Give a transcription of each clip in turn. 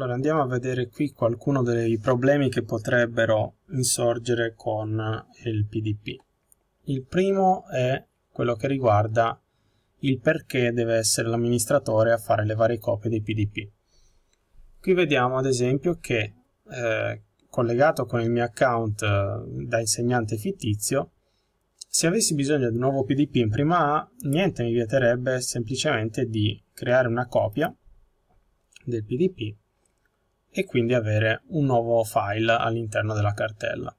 Allora andiamo a vedere qui qualcuno dei problemi che potrebbero insorgere con il PDP. Il primo è quello che riguarda il perché deve essere l'amministratore a fare le varie copie dei PDP. Qui vediamo ad esempio che eh, collegato con il mio account eh, da insegnante fittizio, se avessi bisogno di un nuovo PDP in prima A, niente mi vieterebbe semplicemente di creare una copia del PDP e quindi avere un nuovo file all'interno della cartella.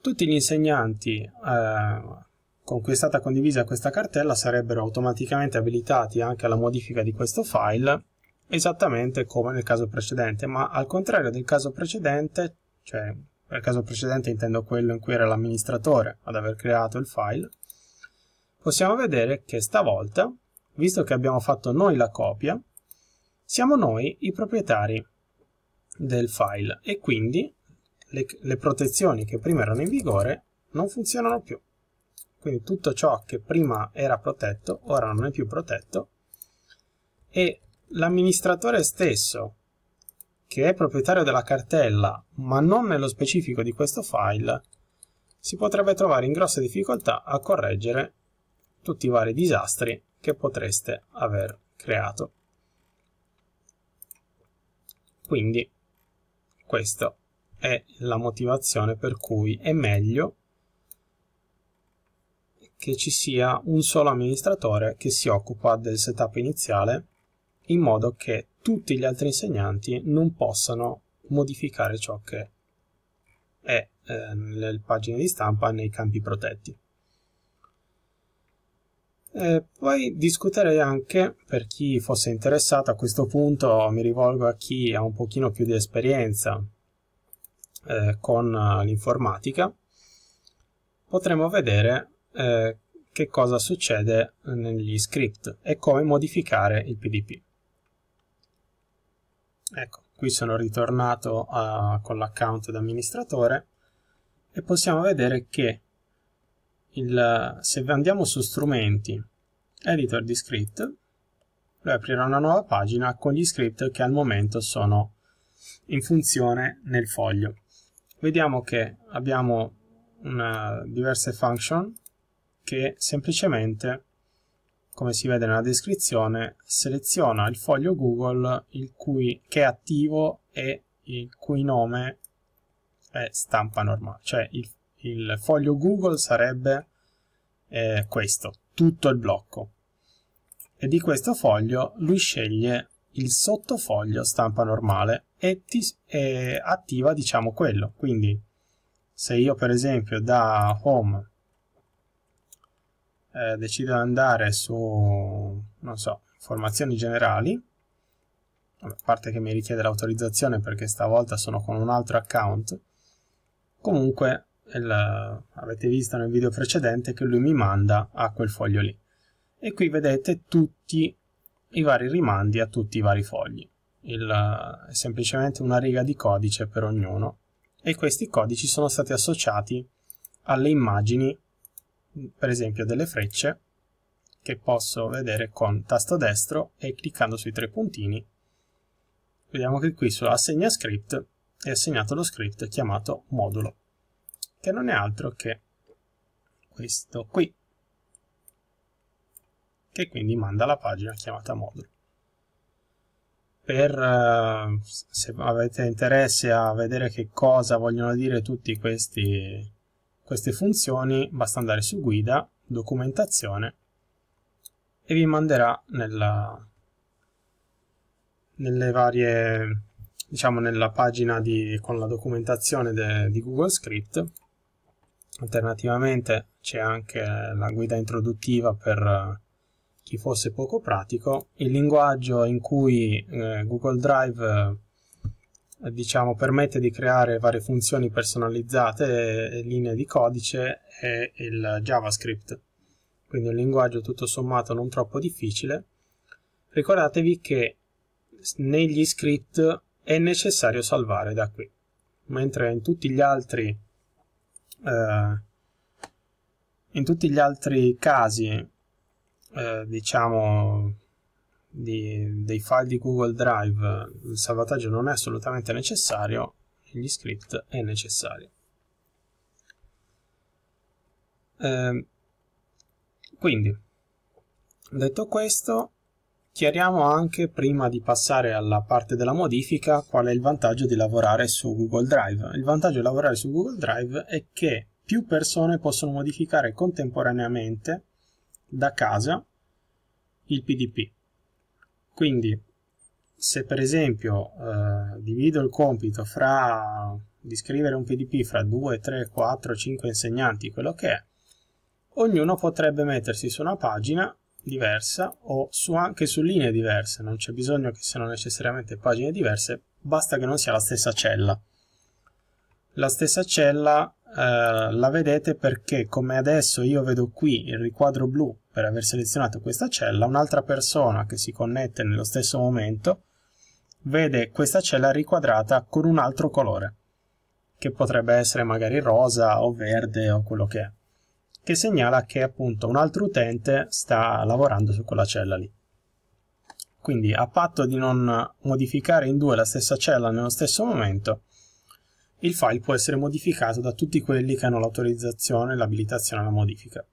Tutti gli insegnanti eh, con cui è stata condivisa questa cartella sarebbero automaticamente abilitati anche alla modifica di questo file, esattamente come nel caso precedente, ma al contrario del caso precedente, cioè per caso precedente intendo quello in cui era l'amministratore ad aver creato il file, possiamo vedere che stavolta, visto che abbiamo fatto noi la copia, siamo noi i proprietari del file e quindi le, le protezioni che prima erano in vigore non funzionano più. Quindi tutto ciò che prima era protetto ora non è più protetto e l'amministratore stesso che è proprietario della cartella ma non nello specifico di questo file si potrebbe trovare in grosse difficoltà a correggere tutti i vari disastri che potreste aver creato. Quindi questa è la motivazione per cui è meglio che ci sia un solo amministratore che si occupa del setup iniziale in modo che tutti gli altri insegnanti non possano modificare ciò che è eh, nelle pagine di stampa nei campi protetti. Eh, poi discuterei anche, per chi fosse interessato, a questo punto mi rivolgo a chi ha un pochino più di esperienza eh, con eh, l'informatica, potremmo vedere eh, che cosa succede negli script e come modificare il PDP. Ecco, qui sono ritornato a, con l'account d'amministratore e possiamo vedere che il, se andiamo su strumenti, editor di script, lui aprirà una nuova pagina con gli script che al momento sono in funzione nel foglio. Vediamo che abbiamo una, diverse function che semplicemente, come si vede nella descrizione, seleziona il foglio Google il cui, che è attivo e il cui nome è stampa normale, cioè il, il foglio Google sarebbe eh, questo, tutto il blocco. E di questo foglio lui sceglie il sottofoglio stampa normale e, ti, e attiva diciamo quello. Quindi se io per esempio da home eh, decido di andare su, non so, informazioni generali, a parte che mi richiede l'autorizzazione perché stavolta sono con un altro account, comunque il, avete visto nel video precedente che lui mi manda a quel foglio lì. E qui vedete tutti i vari rimandi a tutti i vari fogli. Il, è semplicemente una riga di codice per ognuno e questi codici sono stati associati alle immagini, per esempio delle frecce, che posso vedere con tasto destro e cliccando sui tre puntini. Vediamo che qui su assegna script è assegnato lo script chiamato modulo che non è altro che questo qui, che quindi manda la pagina chiamata modulo. Per, eh, se avete interesse a vedere che cosa vogliono dire tutte queste funzioni, basta andare su guida, documentazione, e vi manderà nella, nelle varie diciamo nella pagina di, con la documentazione de, di Google Script Alternativamente c'è anche la guida introduttiva per eh, chi fosse poco pratico, il linguaggio in cui eh, Google Drive eh, diciamo, permette di creare varie funzioni personalizzate e, e linee di codice è il JavaScript, quindi un linguaggio tutto sommato non troppo difficile. Ricordatevi che negli script è necessario salvare da qui, mentre in tutti gli altri eh, in tutti gli altri casi, eh, diciamo, di, dei file di Google Drive, il salvataggio non è assolutamente necessario, gli script è necessario. Eh, quindi, detto questo, Chiariamo anche, prima di passare alla parte della modifica, qual è il vantaggio di lavorare su Google Drive. Il vantaggio di lavorare su Google Drive è che più persone possono modificare contemporaneamente da casa il PDP. Quindi, se per esempio eh, divido il compito fra di scrivere un PDP fra 2, 3, 4, 5 insegnanti, quello che è, ognuno potrebbe mettersi su una pagina diversa o su anche su linee diverse, non c'è bisogno che siano necessariamente pagine diverse, basta che non sia la stessa cella. La stessa cella eh, la vedete perché come adesso io vedo qui il riquadro blu per aver selezionato questa cella, un'altra persona che si connette nello stesso momento vede questa cella riquadrata con un altro colore, che potrebbe essere magari rosa o verde o quello che è che segnala che appunto un altro utente sta lavorando su quella cella lì. Quindi a patto di non modificare in due la stessa cella nello stesso momento, il file può essere modificato da tutti quelli che hanno l'autorizzazione e l'abilitazione alla modifica.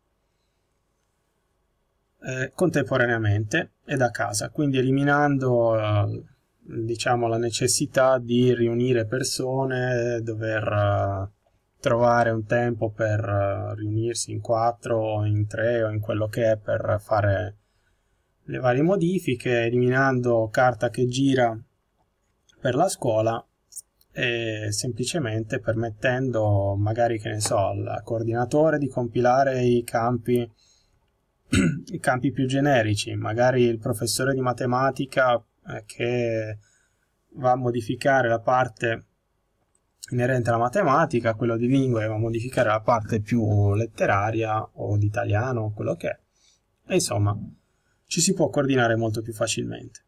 Eh, contemporaneamente e da casa, quindi eliminando eh, diciamo, la necessità di riunire persone, dover eh, trovare un tempo per eh, riunirsi in quattro o in tre o in quello che è per fare le varie modifiche, eliminando carta che gira per la scuola e semplicemente permettendo magari che ne so al coordinatore di compilare i campi i campi più generici, magari il professore di matematica eh, che va a modificare la parte inerente alla matematica, quello di lingua che va a modificare la parte più letteraria o di italiano o quello che è. E insomma, ci si può coordinare molto più facilmente.